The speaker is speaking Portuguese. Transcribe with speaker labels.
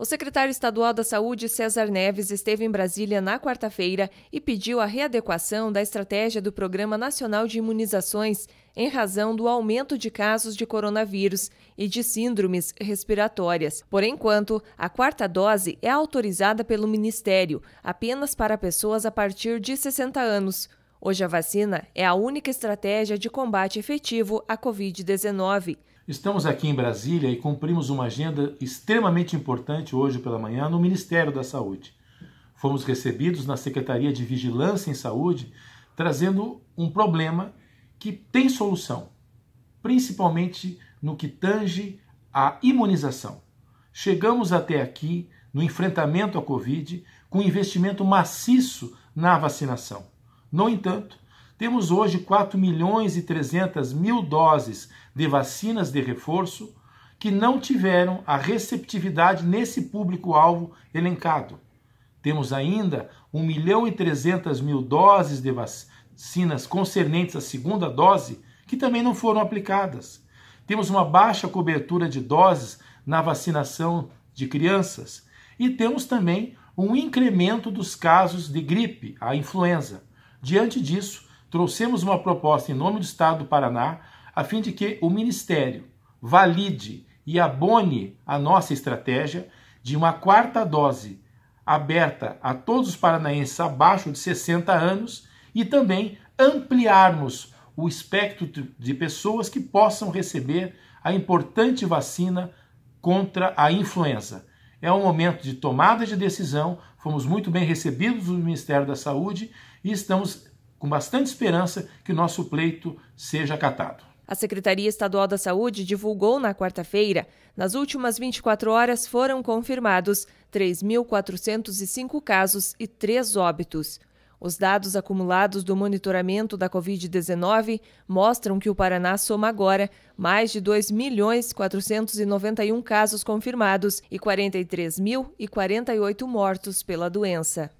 Speaker 1: O secretário estadual da Saúde, César Neves, esteve em Brasília na quarta-feira e pediu a readequação da estratégia do Programa Nacional de Imunizações em razão do aumento de casos de coronavírus e de síndromes respiratórias. Por enquanto, a quarta dose é autorizada pelo Ministério apenas para pessoas a partir de 60 anos. Hoje, a vacina é a única estratégia de combate efetivo à Covid-19.
Speaker 2: Estamos aqui em Brasília e cumprimos uma agenda extremamente importante hoje pela manhã no Ministério da Saúde. Fomos recebidos na Secretaria de Vigilância em Saúde, trazendo um problema que tem solução, principalmente no que tange à imunização. Chegamos até aqui no enfrentamento à Covid com investimento maciço na vacinação. No entanto, temos hoje 4 milhões e 300 mil doses de vacinas de reforço que não tiveram a receptividade nesse público-alvo elencado. Temos ainda 1 milhão e 300 mil doses de vacinas concernentes à segunda dose que também não foram aplicadas. Temos uma baixa cobertura de doses na vacinação de crianças e temos também um incremento dos casos de gripe, a influenza. Diante disso, trouxemos uma proposta em nome do Estado do Paraná, a fim de que o Ministério valide e abone a nossa estratégia de uma quarta dose aberta a todos os paranaenses abaixo de 60 anos e também ampliarmos o espectro de pessoas que possam receber a importante vacina contra a influenza. É um momento de tomada de decisão, fomos muito bem recebidos do Ministério da Saúde e estamos com bastante esperança que o nosso pleito seja acatado.
Speaker 1: A Secretaria Estadual da Saúde divulgou na quarta-feira, nas últimas 24 horas foram confirmados 3.405 casos e 3 óbitos. Os dados acumulados do monitoramento da Covid-19 mostram que o Paraná soma agora mais de 2 milhões 491 casos confirmados e 43.048 mortos pela doença.